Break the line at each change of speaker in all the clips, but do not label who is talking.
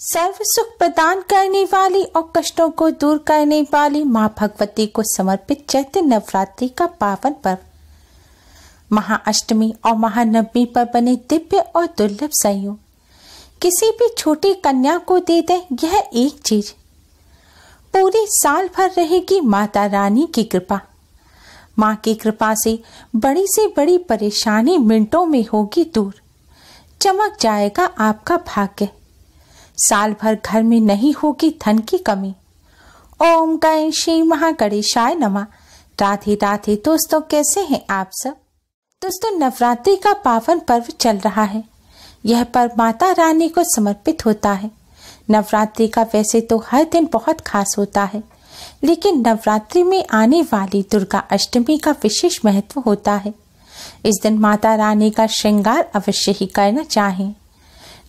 सर्व सुख प्रदान करने वाली और कष्टों को दूर करने वाली माँ भगवती को समर्पित चैत्र नवरात्रि का पावन पर्व महाअष्टमी और महानवमी पर बने दिव्य और दुर्लभ संयोग किसी भी छोटी कन्या को दे दे यह एक चीज पूरे साल भर रहेगी माता रानी की कृपा माँ की कृपा से बड़ी से बड़ी परेशानी मिनटों में होगी दूर चमक जाएगा आपका भाग्य साल भर घर में नहीं होगी धन की कमी ओम गण श्री महागणेशाय नमा राधे राधे दोस्तों कैसे हैं आप सब दोस्तों नवरात्रि का पावन पर्व चल रहा है यह पर्व माता रानी को समर्पित होता है नवरात्रि का वैसे तो हर दिन बहुत खास होता है लेकिन नवरात्रि में आने वाली दुर्गा अष्टमी का विशेष महत्व होता है इस दिन माता रानी का श्रृंगार अवश्य ही करना चाहें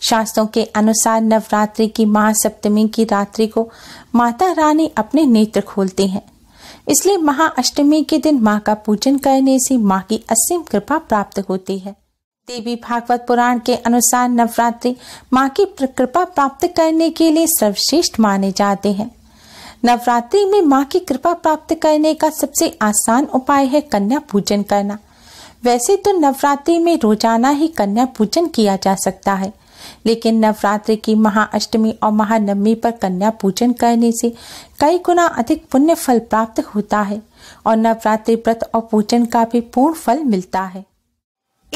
शास्त्रों के अनुसार नवरात्रि की महासप्तमी की रात्रि को माता रानी अपने नेत्र खोलती हैं इसलिए महाअष्टमी के दिन माँ का पूजन करने से माँ की असीम कृपा प्राप्त होती है देवी भागवत पुराण के अनुसार नवरात्रि माँ की कृपा प्राप्त करने के लिए सर्वश्रेष्ठ माने जाते हैं नवरात्रि में माँ की कृपा प्राप्त करने का सबसे आसान उपाय है कन्या पूजन करना वैसे तो नवरात्रि में रोजाना ही कन्या पूजन किया जा सकता है लेकिन नवरात्रि की महाअष्टमी और महानवमी पर कन्या पूजन करने से कई गुना अधिक पुण्य फल प्राप्त होता है और नवरात्रि व्रत और पूजन का भी पूर्ण फल मिलता है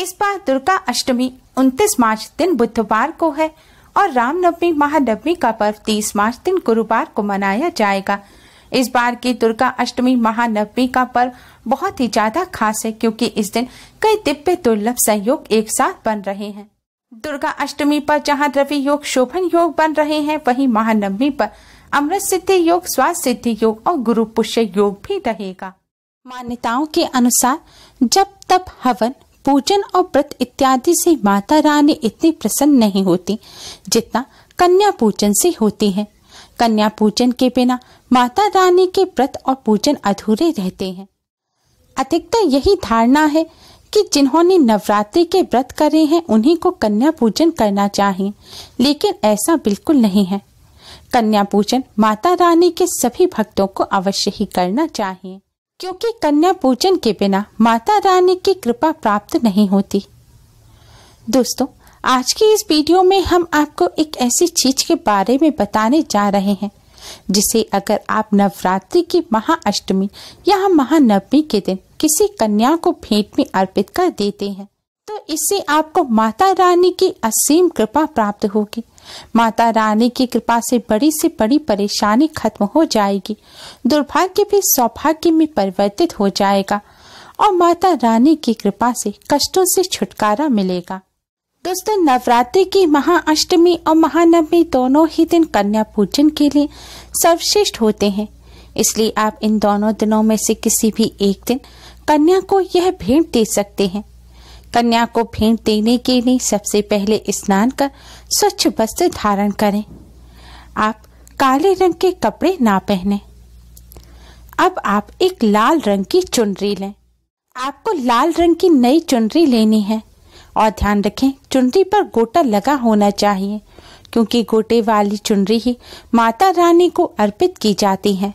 इस बार दुर्गा अष्टमी 29 मार्च दिन बुधवार को है और रामनवमी महानवमी का पर्व 30 मार्च दिन गुरुवार को मनाया जाएगा इस बार की दुर्गा अष्टमी महानवमी का पर्व बहुत ही ज्यादा खास है क्योंकि इस दिन कई दिव्य दुर्लभ संयोग एक साथ बन रहे हैं दुर्गा अष्टमी पर जहां द्रव्य योग शोभन योग बन रहे हैं वहीं महानवमी पर अमृत सिद्धि योग स्वास्थ्य सिद्धि योग और गुरु पुष्य योग भी रहेगा मान्यताओं के अनुसार जब तब हवन पूजन और व्रत इत्यादि से माता रानी इतनी प्रसन्न नहीं होती जितना कन्या पूजन से होती है कन्या पूजन के बिना माता रानी के व्रत और पूजन अधूरे रहते हैं अधिकतर यही धारणा है कि जिन्होंने नवरात्रि के व्रत करे हैं उन्हीं को कन्या पूजन करना चाहिए लेकिन ऐसा बिल्कुल नहीं है कन्या पूजन माता रानी के सभी भक्तों को अवश्य ही करना चाहिए क्योंकि कन्या पूजन के बिना माता रानी की कृपा प्राप्त नहीं होती दोस्तों आज की इस वीडियो में हम आपको एक ऐसी चीज के बारे में बताने जा रहे हैं जिसे अगर आप नवरात्रि की महाअष्टमी या महानवमी के दिन किसी कन्या को भेंट में अर्पित कर देते हैं तो इससे आपको माता रानी की असीम कृपा प्राप्त होगी माता रानी की कृपा से बड़ी से बड़ी परेशानी खत्म हो जाएगी दुर्भाग्य भी सौभाग्य में परिवर्तित हो जाएगा और माता रानी की कृपा से कष्टों से छुटकारा मिलेगा दोस्तों नवरात्रि की महाअष्टमी और महानवमी दोनों ही दिन कन्या पूजन के लिए सर्वश्रेष्ठ होते हैं इसलिए आप इन दोनों दिनों में से किसी भी एक दिन कन्या को यह भेंट दे सकते हैं कन्या को भेंट देने के लिए सबसे पहले स्नान कर स्वच्छ वस्त्र धारण करें आप काले रंग के कपड़े ना पहने अब आप एक लाल रंग की चुनरी लें आपको लाल रंग की नई चुनरी लेनी है और ध्यान रखें चुनरी पर गोटा लगा होना चाहिए क्योंकि गोटे वाली चुनरी ही माता रानी को अर्पित की जाती है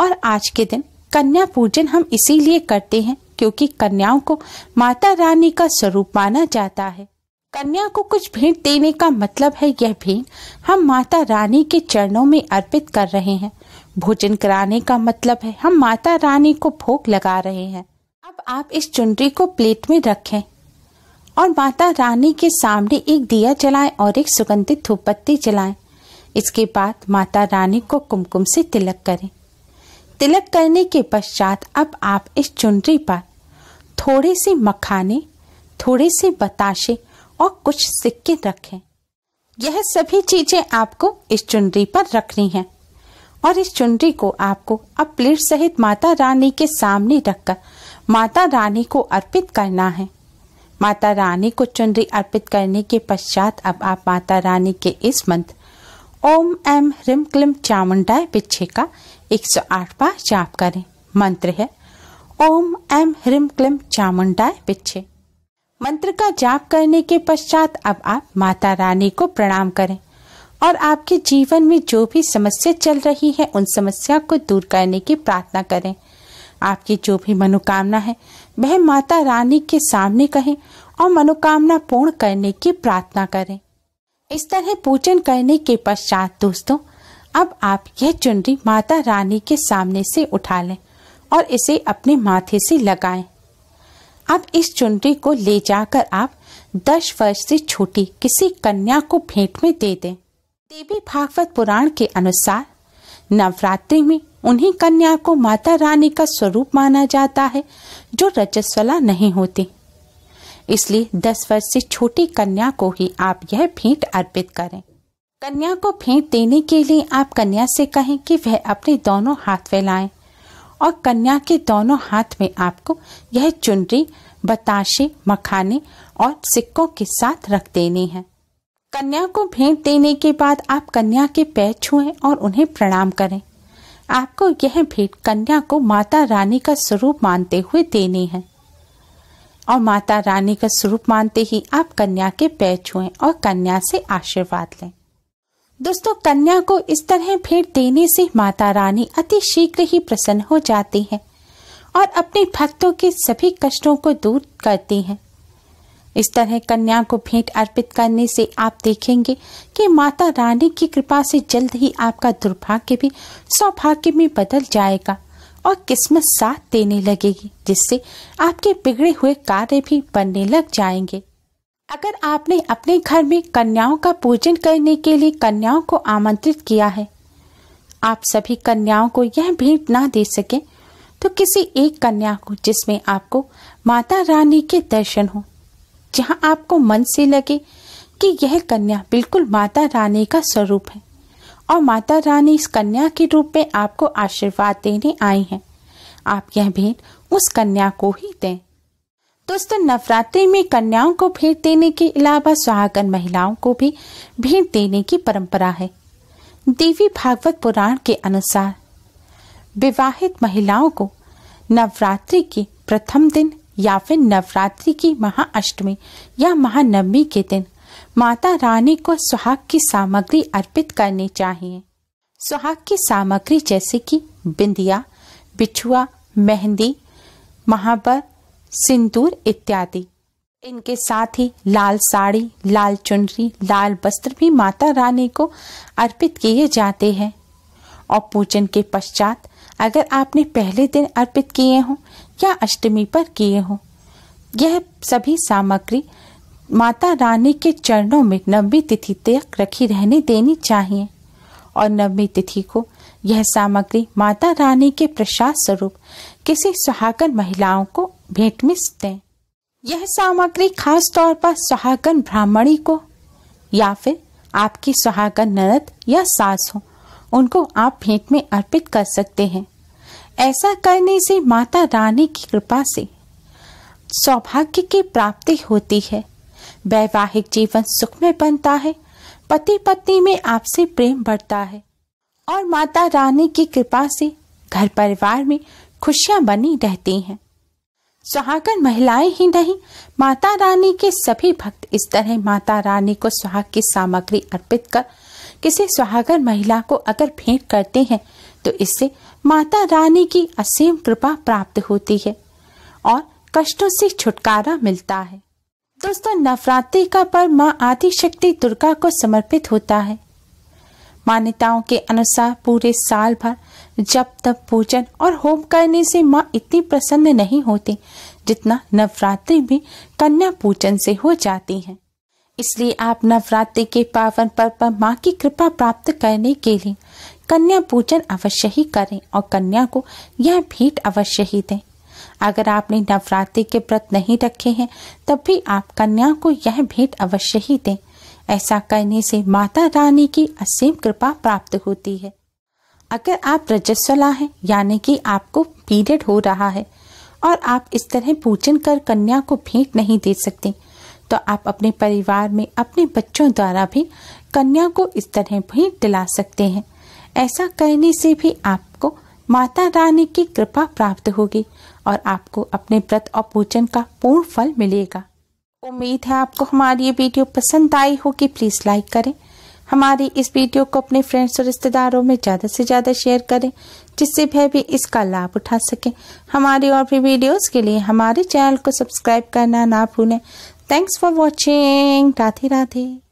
और आज के दिन कन्या पूजन हम इसीलिए करते हैं क्योंकि कन्याओं को माता रानी का स्वरूप माना जाता है कन्या को कुछ भेंट देने का मतलब है यह भेंट हम माता रानी के चरणों में अर्पित कर रहे हैं भोजन कराने का मतलब है हम माता रानी को भोग लगा रहे हैं अब आप इस चुनरी को प्लेट में रखें और माता रानी के सामने एक दिया जलाएं और एक सुगंधित धूप पत्ती जलाएं इसके बाद माता रानी को कुमकुम से तिलक करें तिलक करने के पश्चात अब आप इस चुनरी पर थोड़े से मखाने थोड़े से बताशे और कुछ सिक्के रखें यह सभी चीज़ें आपको इस चुनरी पर रखनी है और इस चुनरी को आपको अब प्लेट सहित माता रानी के सामने रखकर माता रानी को अर्पित करना है माता रानी को चुनरी अर्पित करने के पश्चात अब आप माता रानी के इस मंत्र ओम एम ह्रीम क्लिम चामुंडा पिछे का एक सौ बार जाप करें मंत्र है ओम एम ह्रीम क्लिम चामुंडा पिछे मंत्र का जाप करने के पश्चात अब आप माता रानी को प्रणाम करें और आपके जीवन में जो भी समस्या चल रही है उन समस्या को दूर करने की प्रार्थना करें आपकी जो भी मनोकामना है वह माता रानी के सामने कहें और मनोकामना पूर्ण करने की प्रार्थना करें इस तरह पूजन करने के पश्चात दोस्तों अब आप यह चुनरी माता रानी के सामने से उठा लें और इसे अपने माथे से लगाएं। अब इस चुनरी को ले जाकर आप दस वर्ष से छोटी किसी कन्या को भेंट में दे दें देवी भागवत पुराण के अनुसार नवरात्रि में उन्हीं कन्या को माता रानी का स्वरूप माना जाता है जो रजस्वला नहीं होती इसलिए दस वर्ष से छोटी कन्या को ही आप यह भेंट अर्पित करें कन्या को भेंट देने के लिए आप कन्या से कहें कि वह अपने दोनों हाथ फैलाएं और कन्या के दोनों हाथ में आपको यह चुनरी बताशे मखाने और सिक्कों के साथ रख देनी है कन्या को भेंट देने के बाद आप कन्या के पैर छुएं और उन्हें प्रणाम करें आपको यह भेंट कन्या को माता रानी का स्वरूप मानते हुए देनी है और माता रानी का स्वरूप मानते ही आप कन्या के पैर छुएं और कन्या से आशीर्वाद लें दोस्तों कन्या को इस तरह भेंट देने से माता रानी अति शीघ्र ही प्रसन्न हो जाती है और अपने भक्तों के सभी कष्टों को दूर करती हैं इस तरह कन्या को भेंट अर्पित करने से आप देखेंगे कि माता रानी की कृपा से जल्द ही आपका दुर्भाग्य भी सौभाग्य में बदल जाएगा और किस्मत साथ देने लगेगी जिससे आपके बिगड़े हुए कार्य भी बनने लग जाएंगे अगर आपने अपने घर में कन्याओं का पूजन करने के लिए कन्याओं को आमंत्रित किया है आप सभी कन्याओं को यह भेंट ना दे सके तो किसी एक कन्या को जिसमें आपको माता रानी के दर्शन हो जहाँ आपको मन से लगे कि यह कन्या बिल्कुल माता रानी का स्वरूप है और माता रानी इस कन्या के रूप में आपको आशीर्वाद देने आई हैं आप यह भेंट उस कन्या को ही दें दोस्तों नवरात्रि में कन्याओं को भेंट देने के अलावा सुहागन महिलाओं को भी भेंट देने की परंपरा है देवी भागवत पुराण के अनुसार विवाहित महिलाओं को नवरात्रि के प्रथम दिन या फिर नवरात्रि की महाअष्टमी या महानवमी के दिन माता रानी को सुहाग की सामग्री अर्पित करनी चाहिए सुहाग की सामग्री जैसे कि बिंदिया बिछुआ मेहंदी महाबर सिंदूर इत्यादि इनके साथ ही लाल साड़ी लाल चुनरी लाल वस्त्र भी माता रानी को अर्पित किए जाते हैं और पूजन के पश्चात अगर आपने पहले दिन अर्पित किए हों या अष्टमी पर किए हों यह सभी सामग्री माता रानी के चरणों में नवमी तिथि तक रखी रहने देनी चाहिए और नवमी तिथि को यह सामग्री माता रानी के प्रसाद स्वरूप किसी सुहागन महिलाओं को भेंट में दें यह सामग्री खास तौर पर सुहागन ब्राह्मणी को या फिर आपकी सुहागन ननद या सास हो उनको आप भेंट में अर्पित कर सकते हैं ऐसा करने से माता रानी की कृपा से सौभाग्य की प्राप्ति होती है वैवाहिक जीवन सुखमय बनता है पति पत्नी में आपसे प्रेम बढ़ता है और माता रानी की कृपा से घर परिवार में खुशियां बनी रहती हैं सुहागन महिलाएं ही नहीं माता रानी के सभी भक्त इस तरह माता रानी को सुहाग की सामग्री अर्पित कर किसी सुहागन महिला को अगर भेंट करते हैं तो इससे माता रानी की असीम कृपा प्राप्त होती है और कष्टों से छुटकारा मिलता है दोस्तों नवरात्रि का पर्व माँ आदिशक्ति दुर्गा को समर्पित होता है मान्यताओं के अनुसार पूरे साल भर जब तब पूजन और होम करने से माँ इतनी प्रसन्न नहीं होती जितना नवरात्रि में कन्या पूजन से हो जाती है इसलिए आप नवरात्रि के पावन पर्व पर माँ की कृपा प्राप्त करने के लिए कन्या पूजन अवश्य ही करें और कन्या को यह भेंट अवश्य ही दें अगर आपने नवरात्रि के व्रत नहीं रखे हैं तब भी आप कन्या को यह भेंट अवश्य ही दें ऐसा करने से माता रानी की असीम कृपा प्राप्त होती है अगर आप रजस्वला हैं यानी कि आपको पीरियड हो रहा है और आप इस तरह पूजन कर कन्या को भेंट नहीं दे सकते तो आप अपने परिवार में अपने बच्चों द्वारा भी कन्या को इस तरह भी दिला सकते हैं ऐसा करने से भी आपको माता रानी की कृपा प्राप्त होगी और आपको अपने व्रत और पूजन का पूर्ण फल मिलेगा उम्मीद है आपको हमारी ये वीडियो पसंद आई होगी प्लीज़ लाइक करें हमारी इस वीडियो को अपने फ्रेंड्स और रिश्तेदारों में ज़्यादा से ज़्यादा शेयर करें जिससे वह भी इसका लाभ उठा सके हमारी और भी वीडियोस के लिए हमारे चैनल को सब्सक्राइब करना ना भूलें Thanks for watching. Rati Rati.